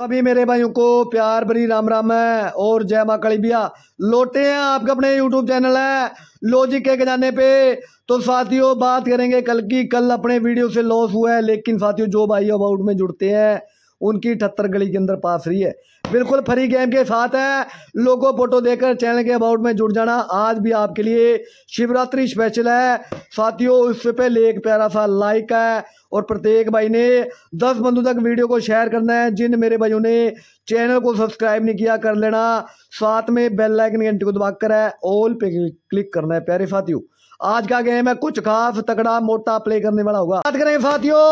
सभी मेरे भाइयों को प्यार भरी राम राम है और जय माँ काली भैया लौटे हैं आपका अपने यूट्यूब चैनल है लॉजिक के खजाने पे तो साथियों बात करेंगे कल की कल अपने वीडियो से लॉस हुआ है लेकिन साथियों जो भाई अबाउट में जुड़ते हैं उनकी अठहत्तर गली के अंदर पास रही है बिल्कुल फ्री गेम के साथ है लोगों फोटो देकर चैनल के अबाउट में जुड़ जाना आज भी आपके लिए शिवरात्रि स्पेशल है साथियों उस पे लेक प्यारा सा लाइक है और प्रत्येक भाई ने दस बंधु तक वीडियो को शेयर करना है जिन मेरे भाइयों ने चैनल को सब्सक्राइब नहीं किया कर लेना साथ में बेल लाइकन घंटी को दबाकर है ऑल पे क्लिक करना है प्यारे साथियों आज का गेम है कुछ खास तगड़ा मोटा प्ले करने वाला होगा बात करें साथियों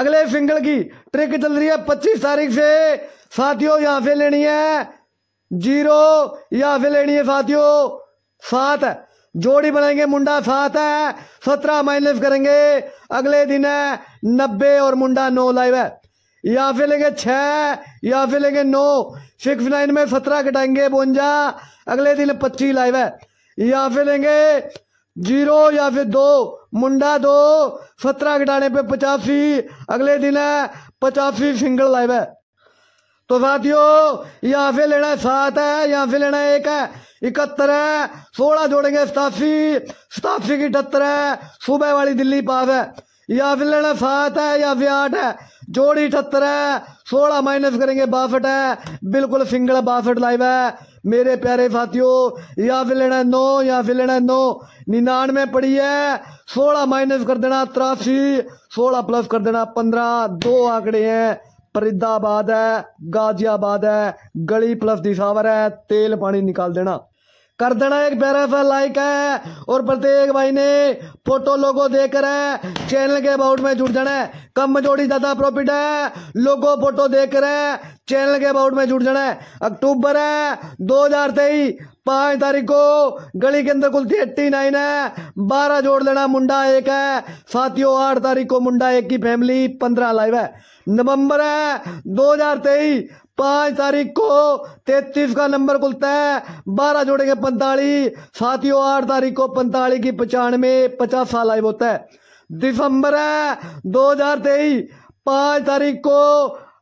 अगले सिंगल की ट्रिक चल रही है पच्चीस तारीख से साथियों यहां से लेनी है जीरो यहां से लेनी है साथियों सात जोड़ी बनाएंगे मुंडा सात है सत्रह माइनस करेंगे अगले दिन है नब्बे और मुंडा नौ लाइव है या फिर लेंगे छह या फिर लेंगे नौ सिक्स नाइन में सत्रह कटाएंगे बोंजा अगले दिन पच्चीस लाइव है या फिर लेंगे जीरो या फिर दो मुंडा दो सत्रह घटाने पे पचासी अगले दिन है पचासी सिंगल लाइव है तो साथियों यहां से लेना सात है यहाँ से लेना एक है इकहत्तर है सोलह जोड़ेंगे सतासी सतासी की अठहत्तर है सुबह वाली दिल्ली पास है यहां से लेना सात है या फिर आठ है जोड़ी अठहत्तर है सोलह माइनस करेंगे बासठ है बिल्कुल सिंगल बासठ लाइव है मेरे प्यारे साथियों या फिर लेना नौ या फिर लेना नौ निन्यानवे पड़ी है सोलह माइनस कर देना तिरासी सोलह प्लस कर देना पंद्रह दो आंकड़े हैं फरीदाबाद है गाजियाबाद है गली प्लस दिशावर है तेल पानी निकाल देना कर देना एक प्यारा सा लाइक है और प्रत्येक भाई ने फोटो लोगो देकर है चैनल के अबाउट में जुड़ जाना है कम मजोड़ी ज्यादा प्रॉफिट है लोगो फोटो देकर है चैनल के अबाउट में जुड़ जाना है अक्टूबर है दो हजार तेईस पांच तारीख को गली के अंदर कुल थी नाइन है बारह जोड़ लेना मुंडा एक है साथियों आठ तारीख को मुंडा एक की फैमिली पंद्रह लाइव है नवंबर है दो हजार तेईस पांच तारीख को तैतीस का नंबर खुलता है बारह जोड़ेंगे पैंतालीस साथियों आठ तारीख को पैंतालीस की पचानवे पचास साल आयु होता है दिसंबर है दो हजार तेईस पांच तारीख को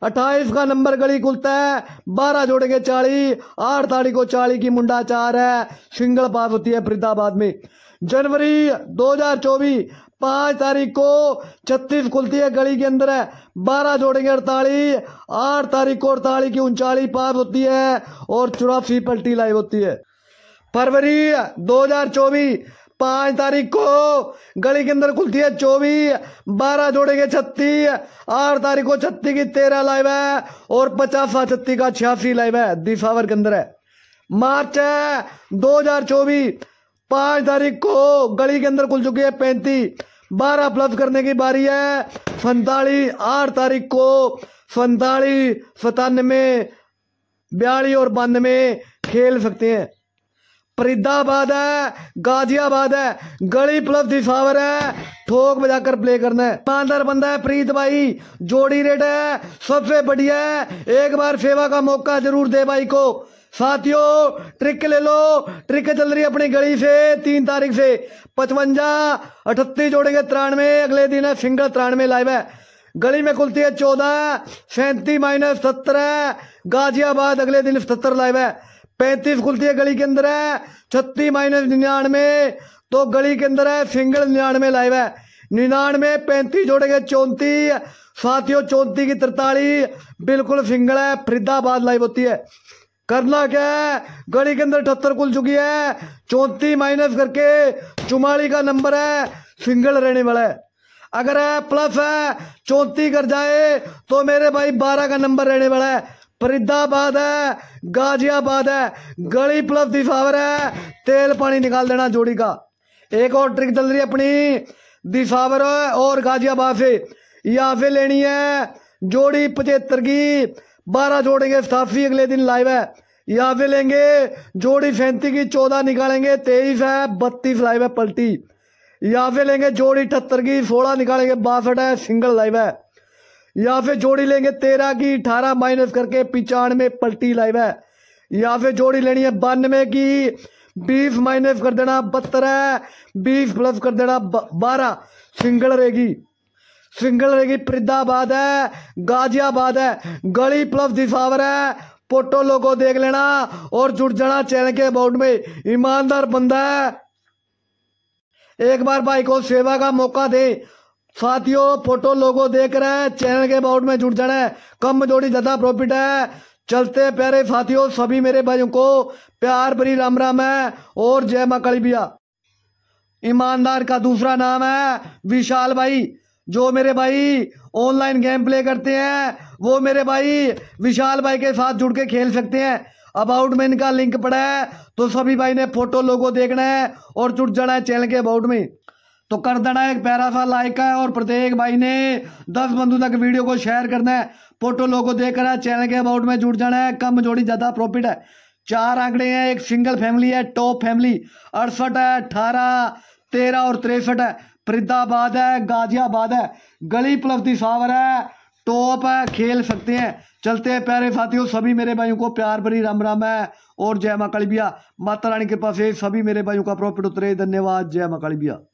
अट्ठाईस का नंबर गली खुलता है बारह जोड़ेंगे चालीस आठ तारीख को चालीस की मुंडा चार है सिंगल पास होती है फरीदाबाद में जनवरी दो हजार चौबीस पांच तारीख को छत्तीस खुलती है गली के अंदर है बारह जोड़ेंगे अड़तालीस आठ तारीख को अड़तालीस की उनचालीस पास होती है और चौरासी पलटी लाइव होती है फरवरी 2024 पांच तारीख को गली के अंदर खुलती है चौबीस बारह जोड़ेंगे छत्तीस आठ तारीख को छत्तीस की तेरह लाइव है और पचास छत्तीस का छियासी लाइव है दिसावर के अंदर है मार्च है दो हजार चौबीस पांच तारीख को गली के अंदर खुल चुकी है पैंतीस बारह प्लस करने की बारी है सैतालीस आठ तारीख को संतालीस सतानवे बयालीस और बानवे खेल सकते हैं फरीदाबाद है गाजियाबाद है गली प्लस दिशावर है थोक बजाकर प्ले करना है ईमानदार बंदा है प्रीत भाई जोड़ी रेट है सबसे बढ़िया है एक बार सेवा का मौका जरूर दे भाई को साथियों ट्रिक ले लो ट्रिक चल रही है अपनी गली से तीन तारीख से पचवंजा अठतीस जोड़ेंगे तिरानवे अगले दिन है सिंगल तिरानवे लाइव है गली में खुलती है चौदह सैंतीस माइनस है गाजियाबाद अगले दिन सत्तर लाइव है पैंतीस खुलती है गली के अंदर है छत्तीस माइनस निन्यानवे तो गली के अंदर है सिंगल निन्यानवे लाइव है निन्यानवे पैंतीस जोड़ेंगे चौंतीस साथियों चौंतीस की तिरतालीस बिल्कुल सिंगल है फरीदाबाद लाइव होती है करना क्या है गली के अंदर अठहत्तर खुल चुकी है चौंती माइनस करके चुमाली का नंबर है सिंगल रहने वाला है अगर है प्लस है चौंतीस कर जाए तो मेरे भाई बारह का नंबर रहने वाला है फरीदाबाद है गाजियाबाद है गली प्लस दिशावर है तेल पानी निकाल देना जोड़ी का एक और ट्रिक चल रही है अपनी दिशावर और गाजियाबाद से यहाँ से लेनी है जोड़ी पचहत्तर की बारह जोड़ेंगे सतासी अगले दिन लाइव है यहाँ से लेंगे जोड़ी सैंतीस की चौदह निकालेंगे तेईस है बत्तीस लाइव है पलटी यहाँ से लेंगे जोड़ी अठहत्तर की सोलह निकालेंगे बासठ है सिंगल लाइव है यहाँ से जोड़ी लेंगे तेरह की अठारह माइनस करके पिचानवे पलटी लाइव है यहाँ से जोड़ी लेनी है बानवे की बीस माइनस कर देना बहत्तर है बीस प्लस कर देना बारह सिंगल रहेगी सिंगल फरीदाबाद है गाजियाबाद है गली प्लस दिशावर है पोटो लोगो देख लेना और जुड़ जाना चैनल के अबाउट में ईमानदार बंदा है एक बार भाई को सेवा का मौका दे साथियों फोटो लोगो देख रहे हैं चैनल के अबाउट में जुड़ जाना है कम जोड़ी ज्यादा प्रॉफिट है चलते प्यारे साथियों सभी मेरे भाइयों को प्यार भरी राम राम है और जय मकड़ी भैया ईमानदार का दूसरा नाम है विशाल भाई जो मेरे भाई ऑनलाइन गेम प्ले करते हैं वो मेरे भाई विशाल भाई के साथ जुड़ के खेल सकते हैं अबाउट में इनका लिंक पड़ा है तो सभी भाई ने फोटो लोगो देखना है और जुट जाना है चैनल के अबाउट में तो कर देना एक प्यारा सा लाइक है और प्रत्येक भाई ने दस बंधु तक वीडियो को शेयर करना है फोटो लोगो देख है चैनल के अबाउट में जुट जाना है कम जोड़ी ज़्यादा प्रॉफिट है चार आंकड़े हैं एक सिंगल फैमिली है टॉप फैमिली अड़सठ है अठारह तेरह और तिरसठ है फरीदाबाद है गाजियाबाद है गली प्लवती सावर है टॉप है खेल सकते हैं चलते हैं प्यारे साथियों सभी मेरे भाइयों को प्यार भरी राम राम है और जय माँ काली बिया माता रानी कृपा से सभी मेरे भाइयों का प्रॉफिट उतरे धन्यवाद जय माँ काली बिया